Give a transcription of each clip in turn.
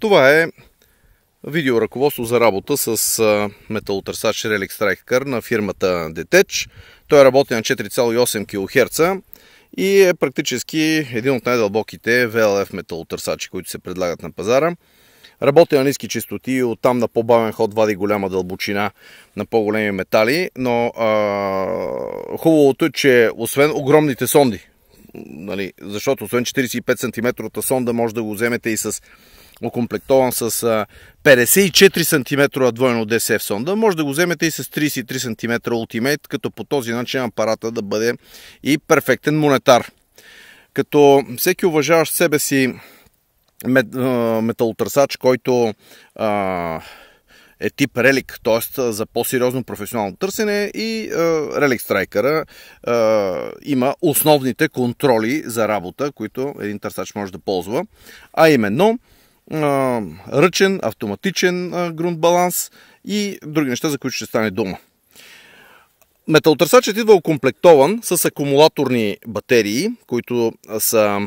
Това е видеоръководство за работа с металотърсач Relic Striker на фирмата Detech. Той работи на 4,8 кГц и е практически един от най-дълбоките VLF металотърсачи, които се предлагат на пазара. Работи на ниски частоти и оттам на по-бавен ход вади голяма дълбочина на по-големи метали, но а, хубавото е, че освен огромните сонди, нали, защото освен 45 см сонда може да го вземете и с окомплектован с 54 см двойно DSF сонда. Може да го вземете и с 33 см Ultimate, като по този начин апарата да бъде и перфектен монетар. Като всеки уважаващ себе си металотърсач, който а, е тип релик, т.е. за по-сериозно професионално търсене и релик страйкъра има основните контроли за работа, които един търсач може да ползва, а именно ръчен, автоматичен грунт баланс и други неща, за които ще стане дума. Металтърсачът идва окомплектован с акумулаторни батерии, които са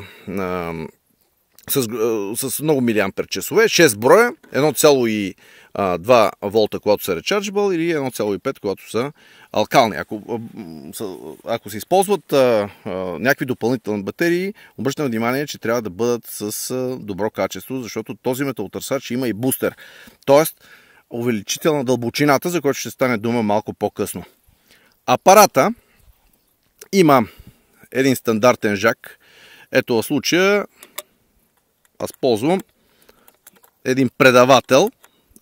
с, с много милиампер часове, 6 броя, 1,2 волта, когато са rechargeable или 1,5, когато са алкални. Ако, ако се използват а, а, някакви допълнителни батерии, обръщам внимание, че трябва да бъдат с а, добро качество, защото този металтърсач има и бустер. Тоест, увеличител на дълбочината, за който ще стане дума малко по-късно. Апарата има един стандартен жак. Ето в случая аз ползвам един предавател,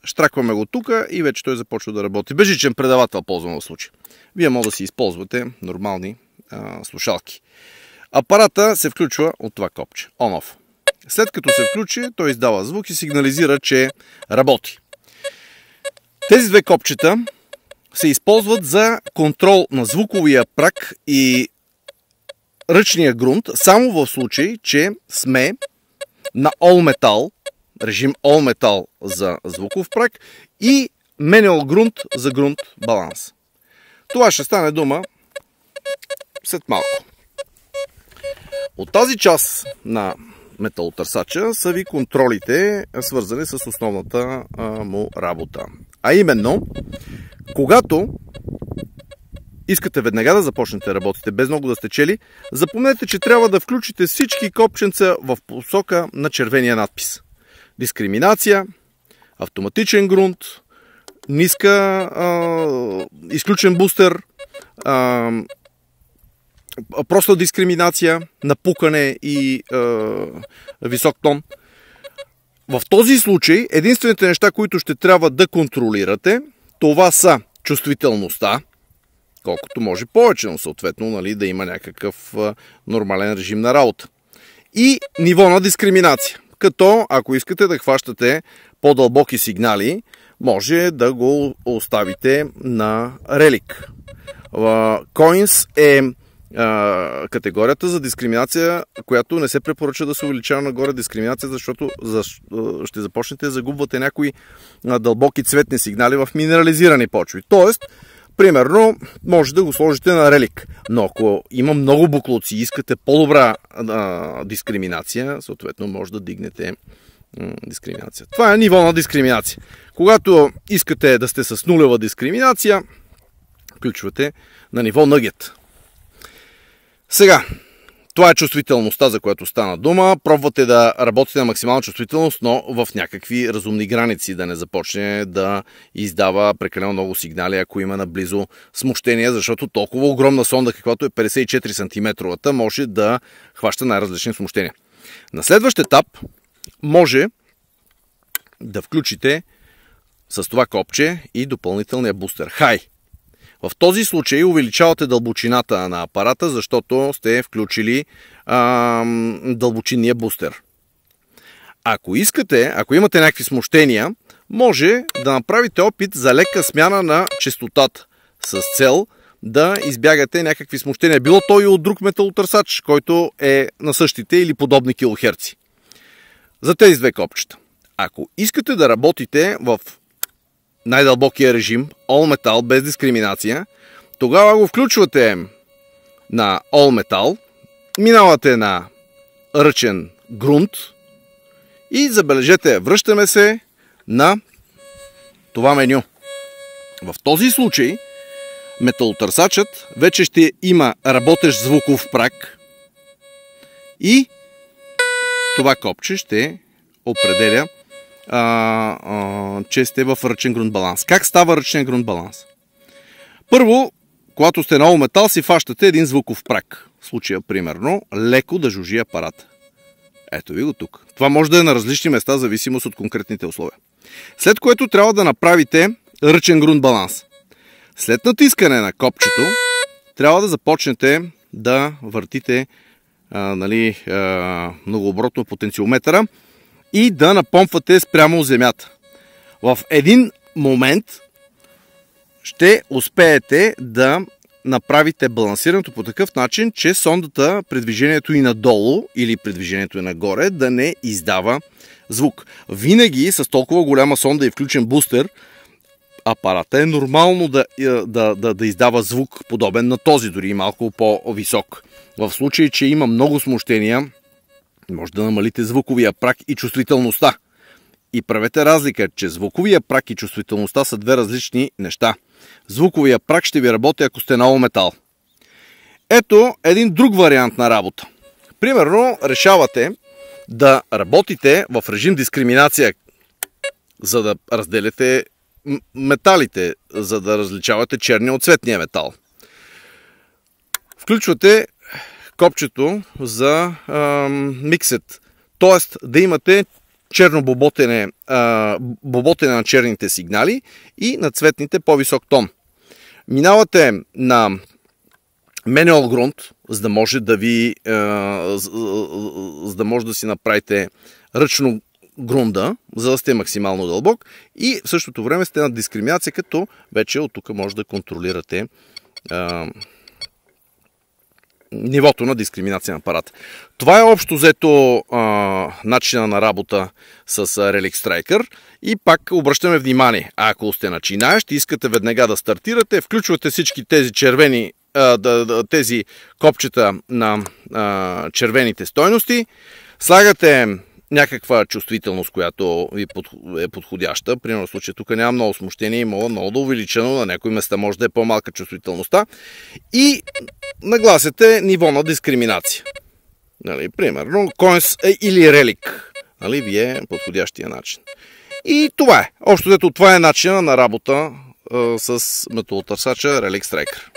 штракваме го тук и вече той започва да работи. Бежичен предавател ползвам в случай. Вие може да си използвате нормални а, слушалки. Апарата се включва от това копче. on След като се включи, той издава звук и сигнализира, че работи. Тези две копчета се използват за контрол на звуковия прак и ръчния грунт, само в случай, че сме на All Metal, режим All Metal за звуков прак и Manual грунт за грунт баланс. Това ще стане дума след малко. От тази част на Търсача са ви контролите, свързани с основната му работа. А именно, когато искате веднага да започнете да работите без много да сте чели, запомнете, че трябва да включите всички копченца в посока на червения надпис. Дискриминация, автоматичен грунт, ниска, а, изключен бустер, а, дискриминация, напукане и а, висок тон. В този случай единствените неща, които ще трябва да контролирате, това са чувствителността, колкото може повече, но съответно нали, да има някакъв нормален режим на работа. И ниво на дискриминация. Като ако искате да хващате по-дълбоки сигнали, може да го оставите на релик. Coins е категорията за дискриминация, която не се препоръча да се увеличава нагоре дискриминация, защото ще започнете да загубвате някои дълбоки цветни сигнали в минерализирани почви. Тоест, Примерно, може да го сложите на релик. Но ако има много буклуци и искате по-добра а, дискриминация, съответно може да дигнете дискриминация. Това е ниво на дискриминация. Когато искате да сте с нулева дискриминация, включвате на ниво нъгет. Сега, това е чувствителността, за която стана дума. Пробвате да работите на максимална чувствителност, но в някакви разумни граници, да не започне да издава прекалено много сигнали, ако има наблизо смущение, защото толкова огромна сонда, каквато е 54 см, може да хваща най-различни смущения. На следващ етап може да включите с това копче и допълнителния бустер. Хай! В този случай увеличавате дълбочината на апарата, защото сте включили а, дълбочинния бустер. Ако искате, ако имате някакви смущения, може да направите опит за лека смяна на частотата с цел да избягате някакви смущения. Било то и от друг металотърсач, който е на същите или подобни килохерци. За тези две копчета. Ако искате да работите в най-дълбокия режим, All Metal, без дискриминация, тогава го включвате на All Metal, минавате на ръчен грунт и забележете, връщаме се на това меню. В този случай металотърсачът вече ще има работещ звуков прак и това копче ще определя а, а, че сте в ръчен грунт баланс. Как става ръчен грунт баланс? Първо, когато сте на метал, си фащате един звуков прак. В случая, примерно, леко да жужи апарат. Ето ви го тук. Това може да е на различни места, зависимост от конкретните условия. След което трябва да направите ръчен грунт баланс. След натискане на копчето, трябва да започнете да въртите а, нали, а, многооборотно потенциометъра и да напомпвате спрямо земята. В един момент ще успеете да направите балансирането по такъв начин, че сондата при движението и надолу или при движението и нагоре да не издава звук. Винаги с толкова голяма сонда и включен бустер, апарата е нормално да, е, да, да, да издава звук подобен на този, дори малко по-висок. В случай, че има много смущения, може да намалите звуковия прак и чувствителността. И правете разлика, че звуковия прак и чувствителността са две различни неща. Звуковия прак ще ви работи, ако сте на метал. Ето един друг вариант на работа. Примерно, решавате да работите в режим дискриминация, за да разделяте металите, за да различавате черния от цветния метал. Включвате копчето за миксет. Тоест да имате черно боботене, а, боботене на черните сигнали и на цветните по-висок тон. Минавате на менюал грунт, за да може да ви а, за да може да си направите ръчно грунда, за да сте максимално дълбок и в същото време сте на дискриминация, като вече от тук може да контролирате а, нивото на дискриминация на парата. Това е общо взето а, начина на работа с Relic Striker и пак обръщаме внимание, ако сте начинаещи, искате веднага да стартирате, включвате всички тези червени а, да, да, тези копчета на а, червените стойности, слагате някаква чувствителност, която ви е подходяща. Примерно в случая тук няма много смущение и мога много да увеличено, на някои места може да е по-малка чувствителността. И нагласите ниво на дискриминация. Нали, примерно, е или Релик. Нали, вие е подходящия начин. И това е. Общо дето това е начина на работа а, с металотърсача Релик Стрейкър.